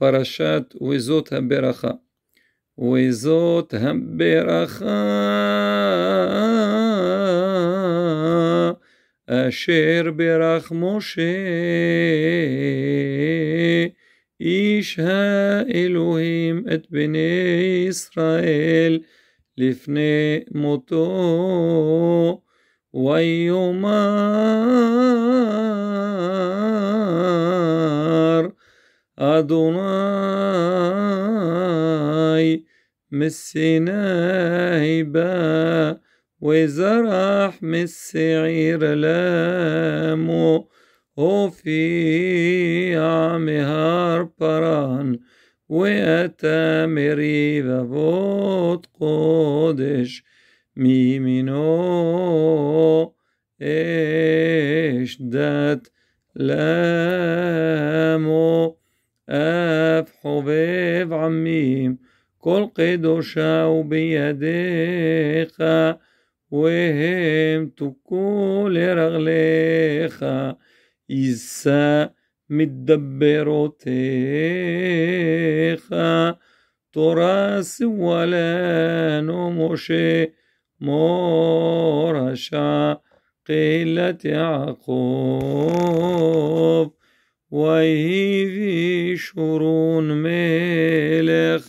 פרשת וזאת הברכה. וזאת הברכה אשר ברך משה איש האלוהים את בני ישראל לפני מותו ויאמר أدوناي مسيناي با وزرح مسعير لامو وفي عمي بران وأتى مريبة فوت قدش ميمينو إيش دات لامو عميم كل قدوشا بيديك وهمتكو لرغليك إسا مدبرتيك تراس ولا نمشي مورشا قيلة يعقوب في شرون ملخ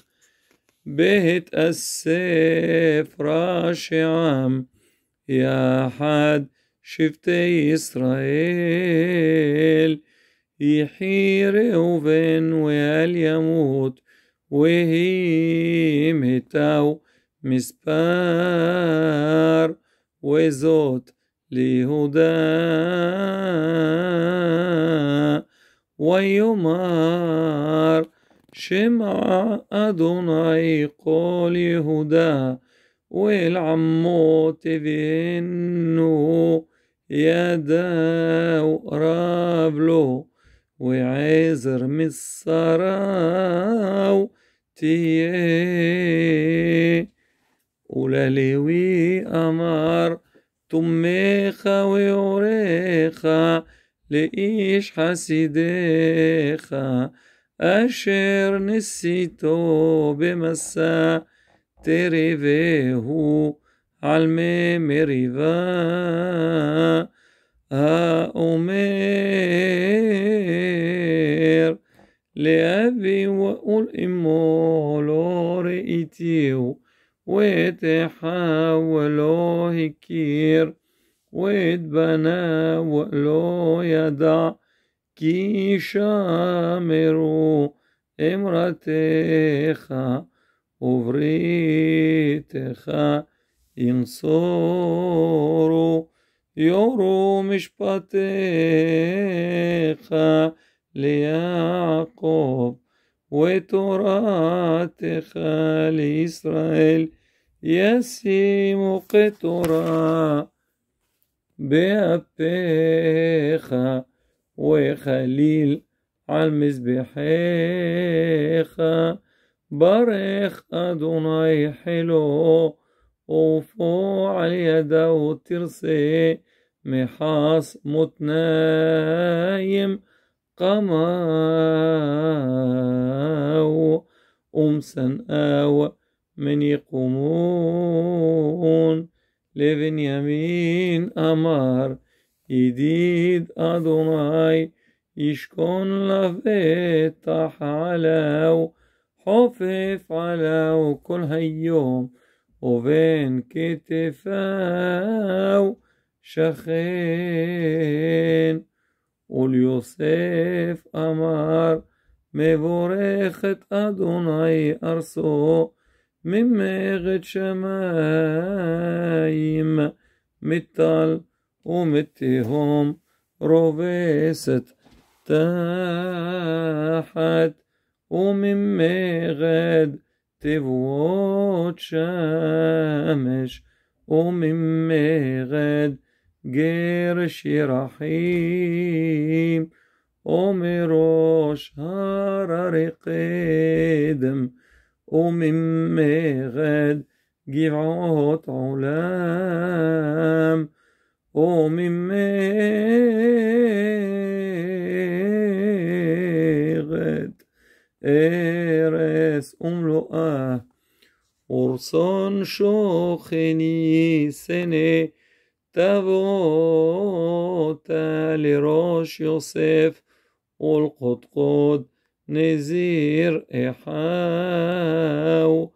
بهت السيف راشعم يا حد شفتي إسرائيل يحير وفن ويال يموت وهي متاو מספר וזאת ליהודה ויאמר שמע אדוני כל יהודה ואל עמו תביאנו ידהו רב לו وعازر من الصراو تيه وللوي أمر تميخا ويوريخا לאיש חסידך, אשר נשיתו במסע תרבהו על מי מריבה, האומר לאבי ולאמו לא ראיתיהו, ואת אחיו לא הכיר. ويتبنى ولو يدع كي شامرو امرتيخا وفريتخا ينصرو يورو مشباتيخا ليعقوب وتراتخا لإسرائيل يسيم قطرات بأبيخا وخليل على مذبحيخا بارخ أدوناي حلو وفو على يده ترسي محاص متنايم قماو أمسن آو من يقومون לבן ימין אמר, ידיד אדוני, ישכון לבטח עליו, חופף עליו כל היום, ובין כתפיו שכן. וליוסף אמר, מבורכת אדוני ארסו, من מארץ שמיים, מטל ומתהום רובסת תחת, וממרד תבואות שמש, וממרד גרש ירחים, ומראש הר הרקדם. וממרד גבעות עולם, וממרד ארץ ומלואה, ורצון שוכני סנה, תבוא אותה לראש יוסף ולקודקוד נזיר إحاو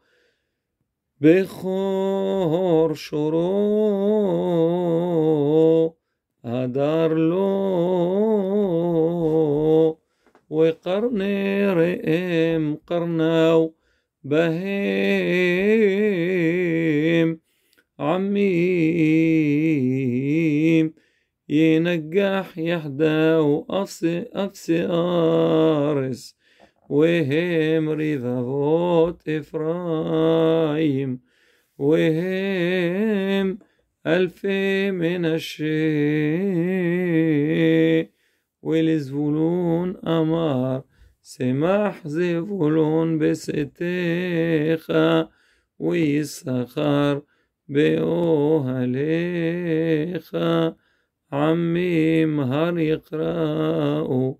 بخور שורו הדר לו وقرني رئيم قرناو بهيم عميم ينجح يحداو أفسي أفسي أرس وهم رذاوت إفرايم وهم ألف من الشيء ولزولون أمر سمح زفولون بستيخة ويسخر بأوهليخا عمي مهر يقرأوا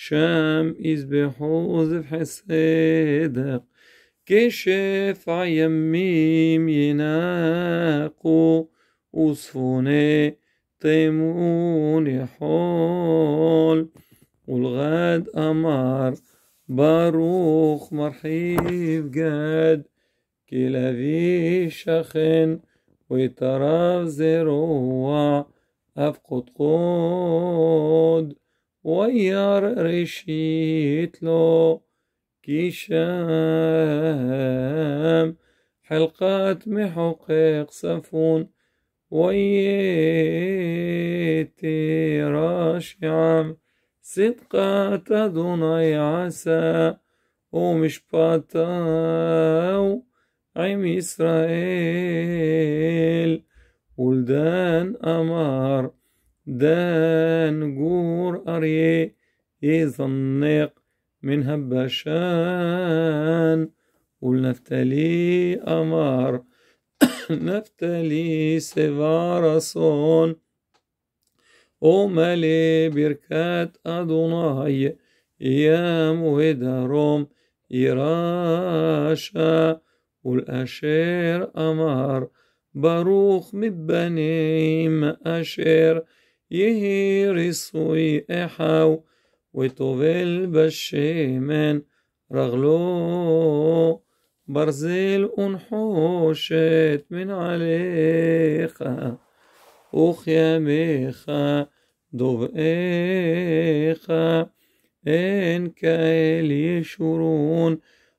شام إزبحوز في صدق كشف عيميم يناقو وصفوني طيموني حول والغاد أمر باروخ مرحيف قاد كلا في شخن ويتراف زروة أفقد قود ويار ريشيت لو كيشام حلقات محقق سفون ويتي راشعم صدقات أدوني عسى ومشباتاو عم إسرائيل ولدان أمار دان قور أري يظنق من هبشان ولنفتلي أمر نفتلي سفارسون وملي بركات أدوناي يا مهدرم يراشا والأشير أمر باروخ مبنيم أشير יהיריסו יאחהו וטובל בשמן רגלו ברזל ונחושת מן עליך וכימיך דובעיך אין כאל ישורון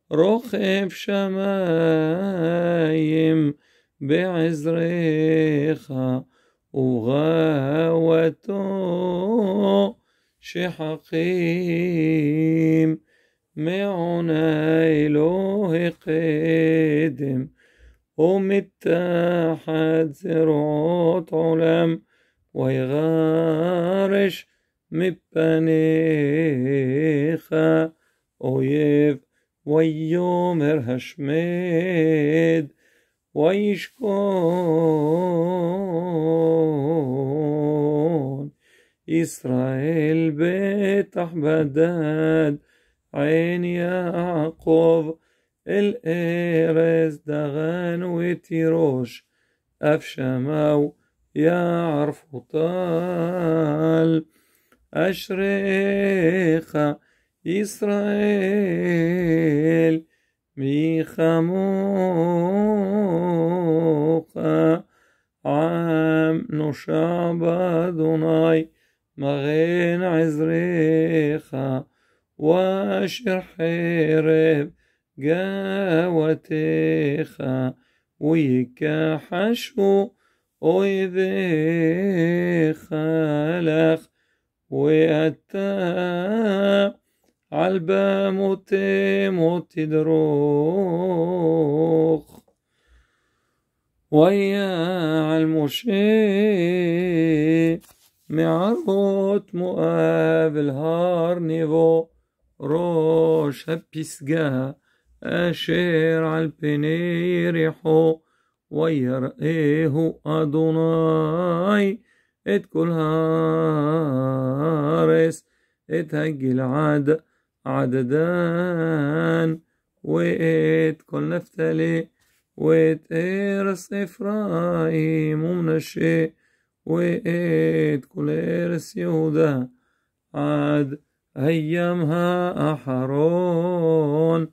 רוכב שמיים בעזרך وغاوته شحقيم معنا إله قدم ومتاحت زرعات علم ويغارش مبنيخة אויב ويومر هشميد ويشكون إسرائيل بيتح بدد عين يعقوب الإيرز دغان وتيروش أفشماو يعرف طال أشريخة إسرائيل מחמוך עם נושע באדוני מגן עזרך ואשר חרב גאוותך ويكحشوا أويذيخ لك وأتى علبة موتي موتي دروخ ويا علموشي معروت مقابل هار نيفو روش هبيسجا أشير عالبني ريحو ويرئيه أدوناي ات كل هارس ات هجل عددان ويت كل نفتلي ويت إرس إفرايم ومنشي ويت كل إرس يهودا عاد أيامها أحرون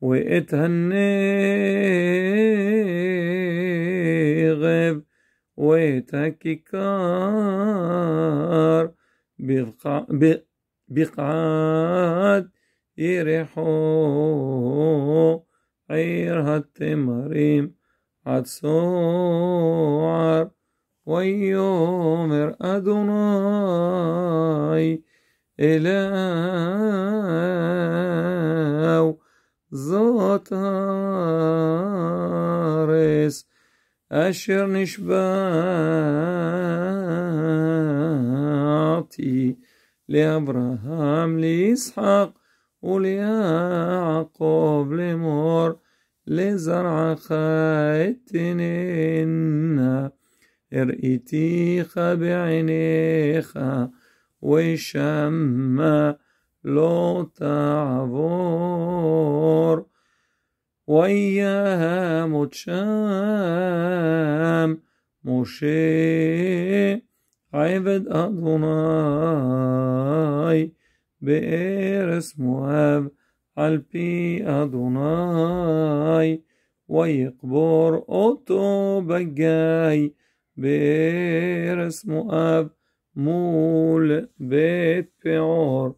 ويت هنيغب ويت هكيكار بقعة بقعات يريحو عير هالتمريم عد سعر ويومر أدوناي إلاو زوت הארץ أشر نشباتي لأبراهام لإسحاق وليعقوب لمور لزرع خايتنين اראיתיך בעיניך, ושמה לא תעבור. وياها שם משה عبد أدوناي بإرس مواب على بي أدوناي ويقبر أوتو بجاي بإرس مواب مول بيت بعور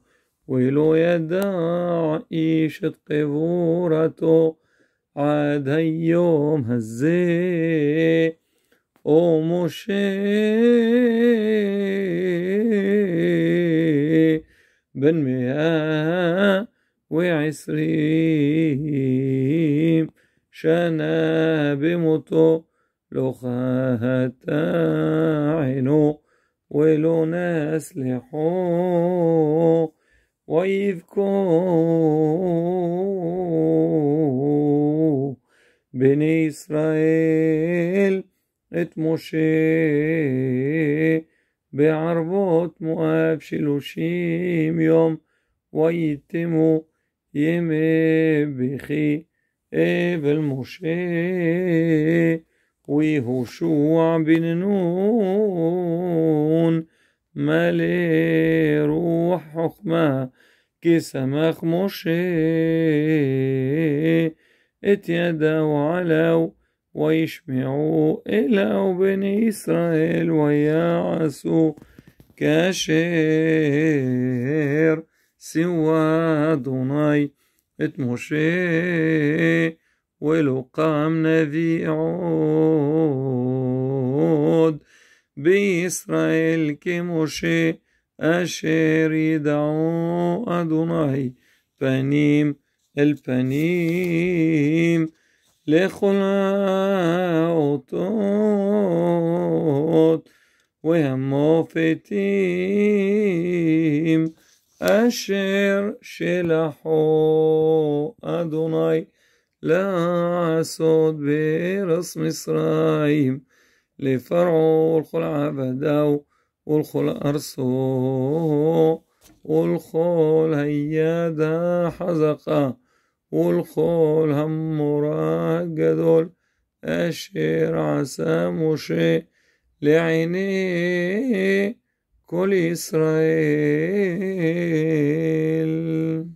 ويلو يدع إيش قبورته عاد هيوم هزيه او موشي بن مئة وعشرين شنا بموته لغات عينه ولو ناس لحو ويذكو بني إسرائيل את משה בערבות מואב שלושים יום ויתמו ימי בכי אבל משה ויהושע בן נון מלא רוח חוכמה כי שמח משה את ידו עליו ويشمعوا إلى بني إسرائيل ويعسوا كاشير سوى أدوني את משה ואלוקם נביא עוד בישראל כמשה אשר ידעו אדוני פנים אל פנים לכל האותות והמופתים אשר שלחו אדוני לעשות בארץ מצרים לפרעו ולכל עבדיו ולכל ארצו ולכל היד החזקה والخول هم راق ذول أشير عسى مشي لعيني كل إسرائيل